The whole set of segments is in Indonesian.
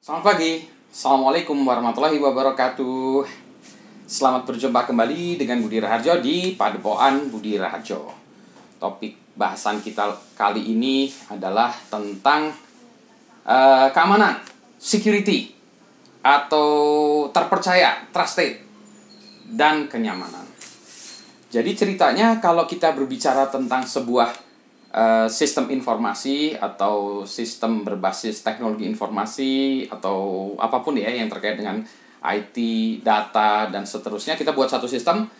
Selamat pagi, Assalamualaikum warahmatullahi wabarakatuh Selamat berjumpa kembali dengan Budi Raharjo di Padepoan Budi Raharjo Topik bahasan kita kali ini adalah tentang uh, keamanan, security Atau terpercaya, trusted, dan kenyamanan Jadi ceritanya kalau kita berbicara tentang sebuah Eh, sistem informasi atau sistem berbasis teknologi informasi atau apapun ya yang terkait dengan IT, data dan seterusnya kita buat satu sistem.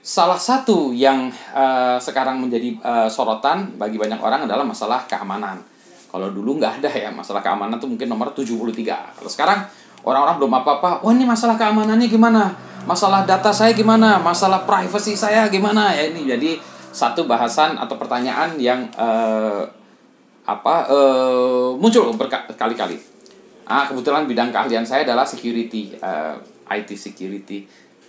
Salah satu yang uh, sekarang menjadi uh, sorotan bagi banyak orang adalah masalah keamanan. Kalau dulu nggak ada ya masalah keamanan tuh mungkin nomor 73. Kalau sekarang orang-orang belum apa-apa, wah ini masalah keamanannya gimana? Masalah data saya gimana? Masalah privacy saya gimana? Ya ini jadi satu bahasan atau pertanyaan yang uh, apa uh, muncul berkali-kali. Ah, kebetulan bidang keahlian saya adalah security, uh, eh, IT security.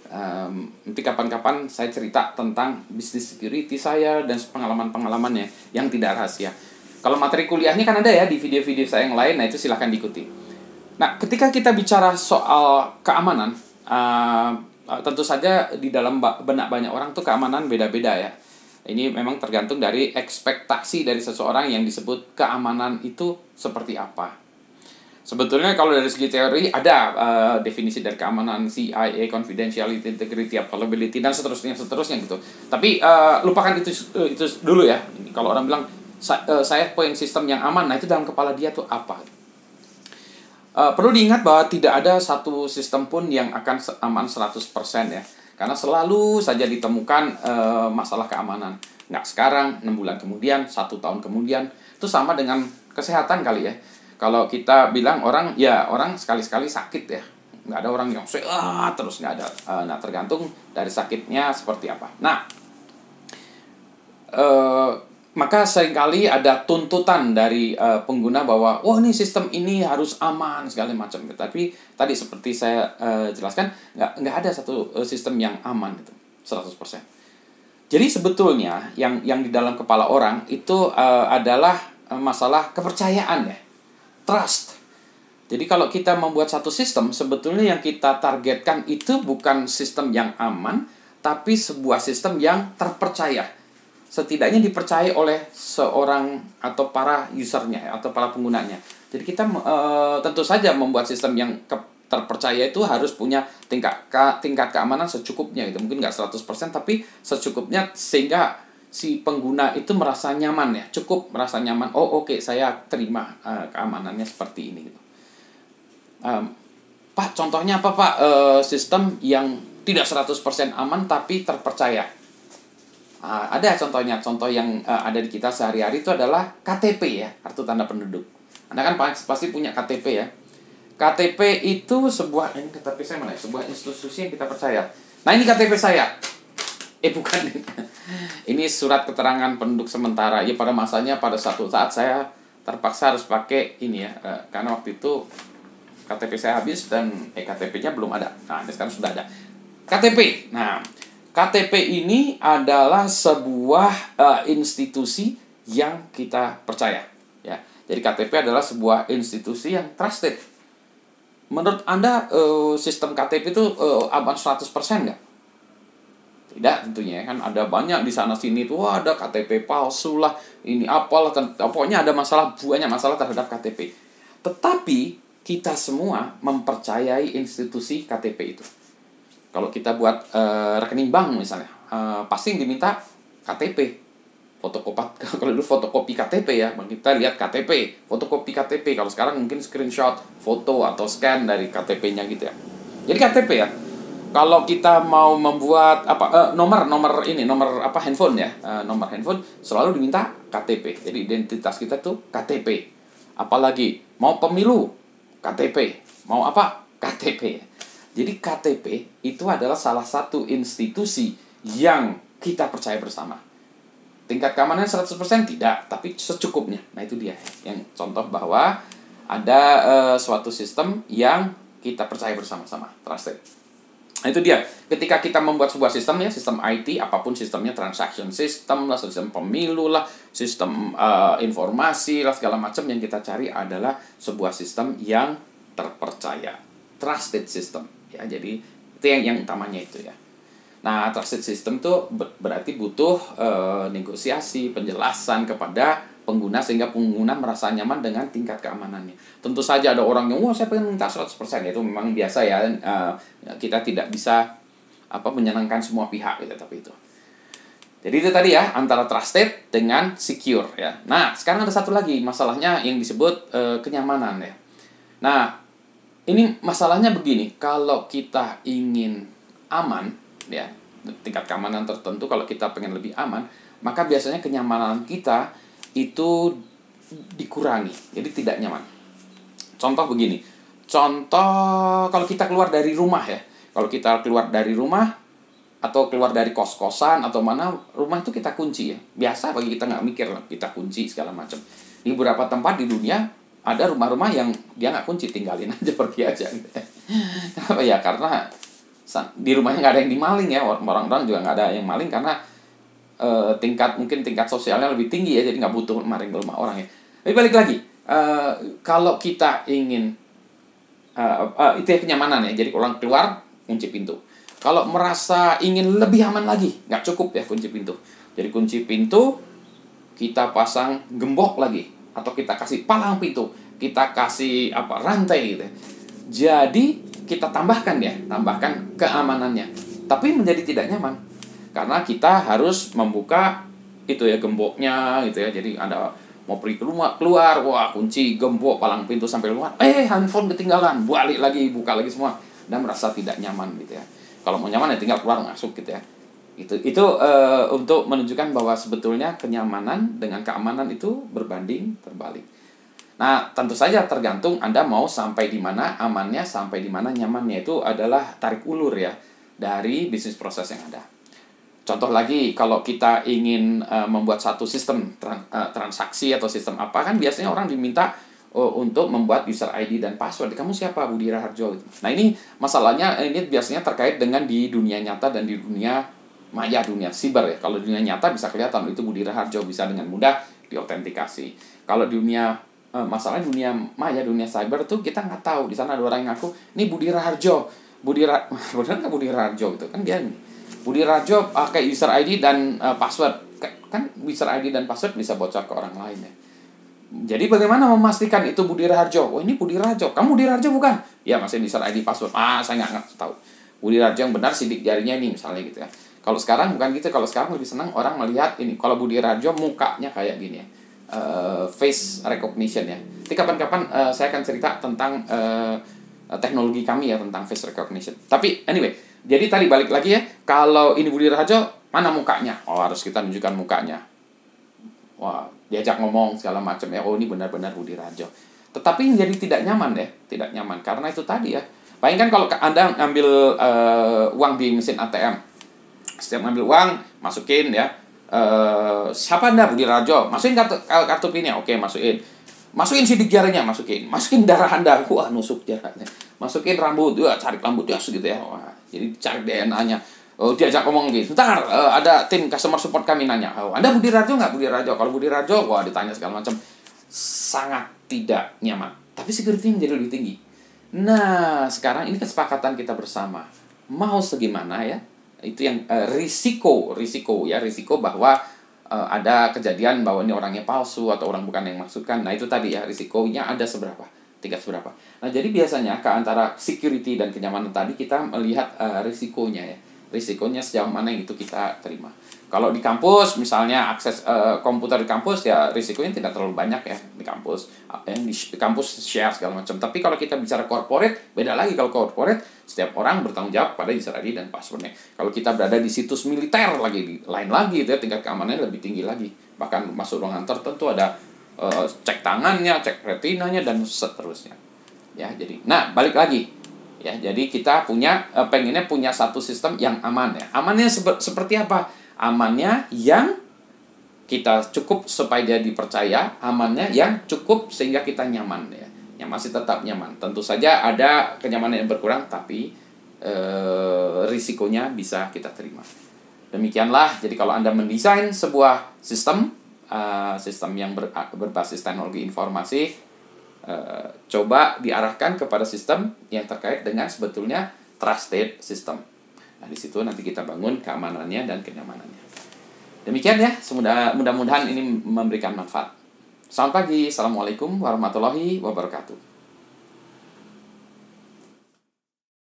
Um, nanti kapan-kapan saya cerita tentang bisnis security saya dan pengalaman-pengalamannya yang tidak rahasia. Kalau materi kuliahnya kan ada ya di video-video saya yang lain, nah itu silahkan diikuti. Nah, ketika kita bicara soal keamanan, uh, tentu saja di dalam benak banyak orang tuh keamanan beda-beda ya ini memang tergantung dari ekspektasi dari seseorang yang disebut keamanan itu seperti apa. Sebetulnya kalau dari segi teori ada uh, definisi dari keamanan CIA, confidentiality, integrity, availability dan seterusnya seterusnya gitu. Tapi uh, lupakan itu eh, itu dulu ya. Kalau orang bilang saya poin sistem yang aman, nah itu dalam kepala dia tuh apa? Uh, perlu diingat bahwa tidak ada satu sistem pun yang akan aman 100% ya karena selalu saja ditemukan e, masalah keamanan. Nggak sekarang, enam bulan kemudian, satu tahun kemudian. Itu sama dengan kesehatan kali ya. Kalau kita bilang orang, ya orang sekali-sekali sakit ya. Nggak ada orang yang sehat terus, nggak ada. E, nah, tergantung dari sakitnya seperti apa. Nah, e, maka seringkali ada tuntutan dari uh, pengguna bahwa wah ini sistem ini harus aman segala macam tapi tadi seperti saya uh, jelaskan nggak nggak ada satu eh, sistem yang aman gitu 100% jadi sebetulnya yang yang di dalam kepala orang itu uh, adalah masalah kepercayaan ya trust jadi kalau kita membuat satu sistem sebetulnya yang kita targetkan itu bukan sistem yang aman tapi sebuah sistem yang terpercaya setidaknya dipercaya oleh seorang atau para usernya ya, atau para penggunanya. Jadi kita e, tentu saja membuat sistem yang ke, terpercaya itu harus punya tingkat ke, tingkat keamanan secukupnya gitu. mungkin nggak 100% tapi secukupnya sehingga si pengguna itu merasa nyaman ya cukup merasa nyaman oh oke okay, saya terima e, keamanannya seperti ini gitu. E, pak contohnya apa pak e, sistem yang tidak 100% aman tapi terpercaya Uh, ada contohnya, contoh yang uh, ada di kita sehari-hari itu adalah KTP ya, kartu tanda penduduk. Anda kan pasti punya KTP ya. KTP itu sebuah eh, ini KTP saya mana? Ya? Sebuah institusi yang kita percaya. Nah ini KTP saya. Eh bukan Ini surat keterangan penduduk sementara Ya pada masanya pada satu saat saya terpaksa harus pakai ini ya uh, Karena waktu itu KTP saya habis dan eh, KTP-nya belum ada Nah ini sekarang sudah ada KTP Nah KTP ini adalah sebuah uh, institusi yang kita percaya. Ya, jadi KTP adalah sebuah institusi yang trusted. Menurut anda uh, sistem KTP itu uh, aman 100% nggak? Tidak tentunya ya. kan ada banyak di sana sini tuh ada KTP palsu lah ini apalah pokoknya ada masalah banyak masalah terhadap KTP. Tetapi kita semua mempercayai institusi KTP itu. Kalau kita buat uh, rekening bank misalnya, uh, pasti diminta KTP, fotokopi kalau dulu fotokopi KTP ya, bang kita lihat KTP, fotokopi KTP. Kalau sekarang mungkin screenshot foto atau scan dari KTP-nya gitu ya. Jadi KTP ya. Kalau kita mau membuat apa uh, nomor nomor ini nomor apa handphone ya, uh, nomor handphone selalu diminta KTP. Jadi identitas kita tuh KTP. Apalagi mau pemilu KTP, mau apa KTP. Jadi KTP itu adalah salah satu institusi yang kita percaya bersama. Tingkat keamanan 100% tidak, tapi secukupnya. Nah, itu dia yang contoh bahwa ada uh, suatu sistem yang kita percaya bersama-sama, trusted. Nah, itu dia. Ketika kita membuat sebuah sistem ya, sistem IT apapun sistemnya, transaction system lah, sistem pemilu lah, sistem uh, informasi lah segala macam yang kita cari adalah sebuah sistem yang terpercaya, trusted system ya jadi itu yang yang utamanya itu ya nah trusted system tuh berarti butuh e, negosiasi penjelasan kepada pengguna sehingga pengguna merasa nyaman dengan tingkat keamanannya tentu saja ada orang yang wah saya pengen minta 100% itu memang biasa ya e, kita tidak bisa apa menyenangkan semua pihak gitu tapi itu jadi itu tadi ya antara trusted dengan secure ya. Nah sekarang ada satu lagi masalahnya yang disebut e, kenyamanan ya. Nah ini masalahnya begini, kalau kita ingin aman, ya tingkat keamanan tertentu, kalau kita pengen lebih aman, maka biasanya kenyamanan kita itu dikurangi, jadi tidak nyaman. Contoh begini, contoh kalau kita keluar dari rumah ya, kalau kita keluar dari rumah atau keluar dari kos-kosan atau mana rumah itu kita kunci ya, biasa bagi kita nggak mikir lah, kita kunci segala macam. Di beberapa tempat di dunia ada rumah-rumah yang dia nggak kunci tinggalin aja pergi aja kenapa ya karena di rumahnya nggak ada yang dimaling ya orang-orang juga nggak ada yang maling karena e, tingkat mungkin tingkat sosialnya lebih tinggi ya jadi nggak butuh maling rumah orang ya tapi balik lagi e, kalau kita ingin e, e, itu ya kenyamanan ya jadi orang keluar kunci pintu kalau merasa ingin lebih aman lagi nggak cukup ya kunci pintu jadi kunci pintu kita pasang gembok lagi atau kita kasih palang pintu, kita kasih apa rantai gitu. Ya. Jadi kita tambahkan ya, tambahkan keamanannya. Tapi menjadi tidak nyaman karena kita harus membuka itu ya gemboknya gitu ya. Jadi ada mau pergi keluar, keluar, wah kunci gembok palang pintu sampai luar. Eh, handphone ketinggalan, balik lagi buka lagi semua dan merasa tidak nyaman gitu ya. Kalau mau nyaman ya tinggal keluar masuk gitu ya itu itu uh, untuk menunjukkan bahwa sebetulnya kenyamanan dengan keamanan itu berbanding terbalik nah tentu saja tergantung anda mau sampai di mana amannya sampai di mana nyamannya itu adalah tarik ulur ya dari bisnis proses yang ada contoh lagi kalau kita ingin uh, membuat satu sistem trans uh, eh, transaksi atau sistem apa kan biasanya orang diminta oh, untuk membuat user ID dan password. Kamu siapa? Budi Harjo? Gitu. Nah ini masalahnya ini biasanya terkait dengan di dunia nyata dan di dunia maya dunia siber ya. Kalau dunia nyata bisa kelihatan itu Budi Raharjo bisa dengan mudah diotentikasi. Kalau dunia eh, masalah dunia maya dunia cyber tuh kita nggak tahu di sana ada orang yang ngaku ini Budi Raharjo Budi Ra benar nggak Budi Raharjo gitu kan dia Budi Raharjo pakai eh, user ID dan uh, password kan user ID dan password bisa bocor ke orang lain ya jadi bagaimana memastikan itu Budi Raharjo? Oh ini Budi Raharjo, kamu Budi Raharjo bukan? Ya masih user ID password. Ah saya nggak tahu. Budi Raharjo yang benar sidik jarinya ini misalnya gitu ya. Kalau sekarang bukan gitu, kalau sekarang lebih senang orang melihat ini. Kalau Budi Rajo mukanya kayak gini ya. Uh, face recognition ya. Tapi kapan-kapan uh, saya akan cerita tentang uh, teknologi kami ya tentang face recognition. Tapi anyway, jadi tadi balik lagi ya, kalau ini Budi Rajo mana mukanya? Oh, harus kita tunjukkan mukanya. Wah, diajak ngomong segala macam ya. Oh, ini benar-benar Budi Rajo. Tetapi jadi tidak nyaman ya, tidak nyaman karena itu tadi ya. Bayangkan kalau Anda ngambil uh, uang di mesin ATM, setiap ngambil uang masukin ya Uh, siapa anda Budi Rajo masukin kartu kartu pinnya oke masukin masukin sidik jarinya masukin masukin darah anda wah nusuk jarinya masukin rambut wah cari rambut ya gitu ya wah jadi cari DNA nya oh, diajak ngomong gitu sebentar uh, ada tim customer support kami nanya oh, anda Budi Rajo nggak Budi Rajo kalau Budi Rajo wah ditanya segala macam sangat tidak nyaman tapi security menjadi lebih tinggi nah sekarang ini kesepakatan kita bersama mau segimana ya itu yang uh, risiko risiko ya risiko bahwa uh, ada kejadian bahwa ini orangnya palsu atau orang bukan yang maksudkan nah itu tadi ya risikonya ada seberapa tingkat seberapa nah jadi biasanya ke antara security dan kenyamanan tadi kita melihat uh, risikonya ya risikonya sejauh mana yang itu kita terima kalau di kampus misalnya akses uh, komputer di kampus ya risikonya tidak terlalu banyak ya di kampus. Yang di, kampus share segala macam. Tapi kalau kita bicara corporate beda lagi kalau corporate setiap orang bertanggung jawab pada user ID dan passwordnya. Kalau kita berada di situs militer lagi lain lagi itu ya tingkat keamanannya lebih tinggi lagi. Bahkan masuk ruangan tertentu ada uh, cek tangannya, cek retinanya dan seterusnya. Ya, jadi. Nah, balik lagi ya jadi kita punya eh, pengennya punya satu sistem yang aman ya amannya seperti apa amannya yang kita cukup supaya dia dipercaya, amannya yang cukup sehingga kita nyaman ya. Yang masih tetap nyaman. Tentu saja ada kenyamanan yang berkurang tapi e, risikonya bisa kita terima. Demikianlah. Jadi kalau Anda mendesain sebuah sistem uh, sistem yang ber, berbasis teknologi informasi uh, coba diarahkan kepada sistem yang terkait dengan sebetulnya trusted system. Nah, di situ nanti kita bangun keamanannya dan kenyamanannya. Demikian ya, mudah-mudahan ini memberikan manfaat. Selamat pagi, Assalamualaikum warahmatullahi wabarakatuh.